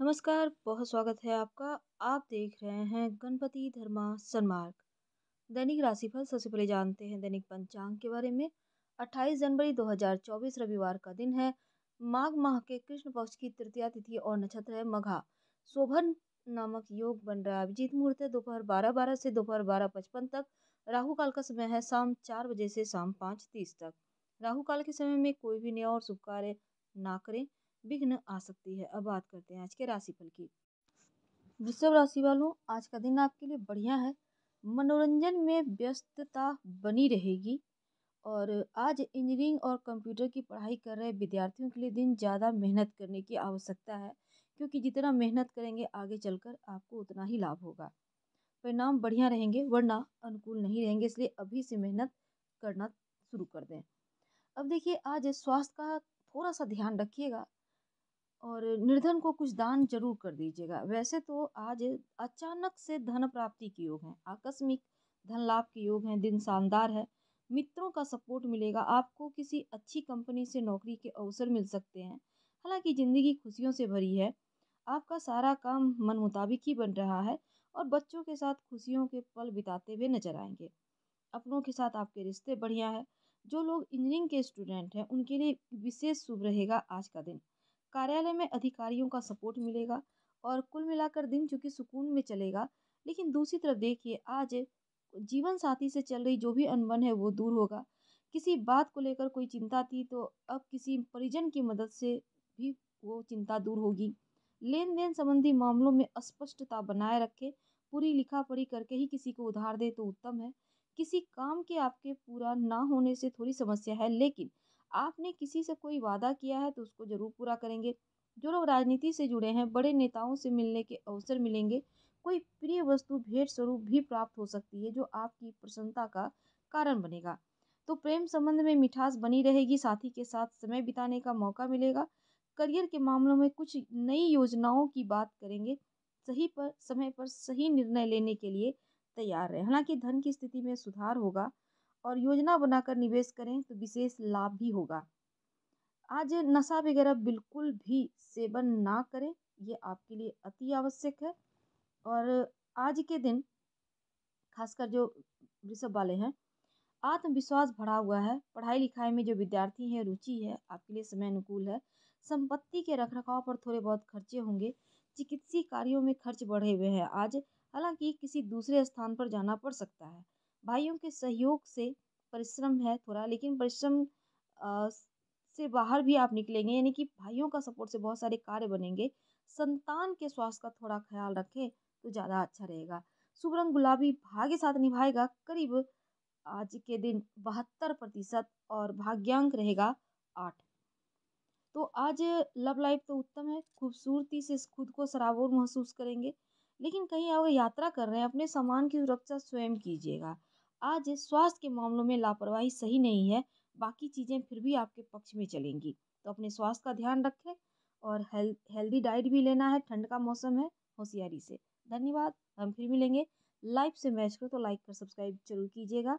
नमस्कार बहुत स्वागत है आपका आप देख रहे हैं गणपति धर्मा सन्मार्ग दैनिक राशिफल सबसे पहले जानते हैं दैनिक पंचांग के बारे में 28 जनवरी 2024 रविवार का दिन है माघ माह के कृष्ण पक्ष की तृतीया तिथि और नक्षत्र है मघा शोभन नामक योग बन रहा है अभिजीत मुहूर्त है दोपहर बारह बारह से दोपहर बारह पचपन तक राहु काल का समय है शाम चार बजे से शाम पाँच तीस तक राहु काल के समय में कोई भी नया और शुभ कार्य ना करें विघ्न आ सकती है अब बात करते हैं आज के राशिफल की वृषभ राशि वालों आज का दिन आपके लिए बढ़िया है मनोरंजन में व्यस्तता बनी रहेगी और आज इंजीनियरिंग और कंप्यूटर की पढ़ाई कर रहे विद्यार्थियों के लिए दिन ज़्यादा मेहनत करने की आवश्यकता है क्योंकि जितना मेहनत करेंगे आगे चलकर आपको उतना ही लाभ होगा परिणाम बढ़िया रहेंगे वरना अनुकूल नहीं रहेंगे इसलिए अभी से मेहनत करना शुरू कर दें अब देखिए आज स्वास्थ्य का थोड़ा सा ध्यान रखिएगा और निर्धन को कुछ दान जरूर कर दीजिएगा वैसे तो आज अचानक से धन प्राप्ति के योग हैं आकस्मिक धन लाभ के योग हैं दिन शानदार है मित्रों का सपोर्ट मिलेगा आपको किसी अच्छी कंपनी से नौकरी के अवसर मिल सकते हैं हालांकि ज़िंदगी खुशियों से भरी है आपका सारा काम मन मुताबिक ही बन रहा है और बच्चों के साथ खुशियों के पल बिताते हुए नजर आएंगे अपनों के साथ आपके रिश्ते बढ़िया है जो लोग इंजीनियरिंग के स्टूडेंट हैं उनके लिए विशेष शुभ रहेगा आज का दिन कार्यालय में अधिकारियों का सपोर्ट मिलेगा और कुल मिलाकर दिन चूँकि सुकून में चलेगा लेकिन दूसरी तरफ देखिए आज जीवन साथी से चल रही जो भी अनबन है वो दूर होगा किसी बात को लेकर कोई चिंता थी तो अब किसी परिजन की मदद से भी वो चिंता दूर होगी लेन देन संबंधी मामलों में अस्पष्टता बनाए रखें पूरी लिखा पढ़ी करके ही किसी को उधार दे तो उत्तम है किसी काम के आपके पूरा ना होने से थोड़ी समस्या है लेकिन आपने किसी से कोई वादा किया है तो उसको ज़रूर पूरा करेंगे जो लोग राजनीति से जुड़े हैं बड़े नेताओं से मिलने के अवसर मिलेंगे कोई प्रिय वस्तु भेंट स्वरूप भी प्राप्त हो सकती है जो आपकी प्रसन्नता का कारण बनेगा तो प्रेम संबंध में मिठास बनी रहेगी साथी के साथ समय बिताने का मौका मिलेगा करियर के मामलों में कुछ नई योजनाओं की बात करेंगे सही पर समय पर सही निर्णय लेने के लिए तैयार रहे हालांकि धन की स्थिति में सुधार होगा और योजना बनाकर निवेश करें तो विशेष लाभ भी होगा आज नशा वगैरह बिल्कुल भी सेवन ना करें ये आपके लिए अति आवश्यक है और आज के दिन खासकर जो वृषभ वाले हैं आत्मविश्वास बढ़ा हुआ है पढ़ाई लिखाई में जो विद्यार्थी हैं रुचि है आपके लिए समय अनुकूल है संपत्ति के रखरखाव पर थोड़े बहुत खर्चे होंगे चिकित्सीय कार्यों में खर्च बढ़े हुए हैं आज हालांकि किसी दूसरे स्थान पर जाना पड़ सकता है भाइयों के सहयोग से परिश्रम है थोड़ा लेकिन परिश्रम से बाहर भी आप निकलेंगे यानी कि भाइयों का सपोर्ट से बहुत सारे कार्य बनेंगे संतान के स्वास्थ्य का थोड़ा ख्याल रखें तो ज़्यादा अच्छा रहेगा शुभ रंग गुलाबी भाग्य साथ निभाएगा करीब आज के दिन बहत्तर प्रतिशत और भाग्यांक रहेगा आठ तो आज लव लाइफ तो उत्तम है खूबसूरती से खुद को सराबोर महसूस करेंगे लेकिन कहीं अगर यात्रा कर रहे हैं अपने सामान की सुरक्षा स्वयं कीजिएगा आज स्वास्थ्य के मामलों में लापरवाही सही नहीं है बाकी चीज़ें फिर भी आपके पक्ष में चलेंगी तो अपने स्वास्थ्य का ध्यान रखें और हेल हेल्दी डाइट भी लेना है ठंड का मौसम है होशियारी से धन्यवाद हम फिर मिलेंगे लाइव से मैच करो तो लाइक और सब्सक्राइब जरूर कीजिएगा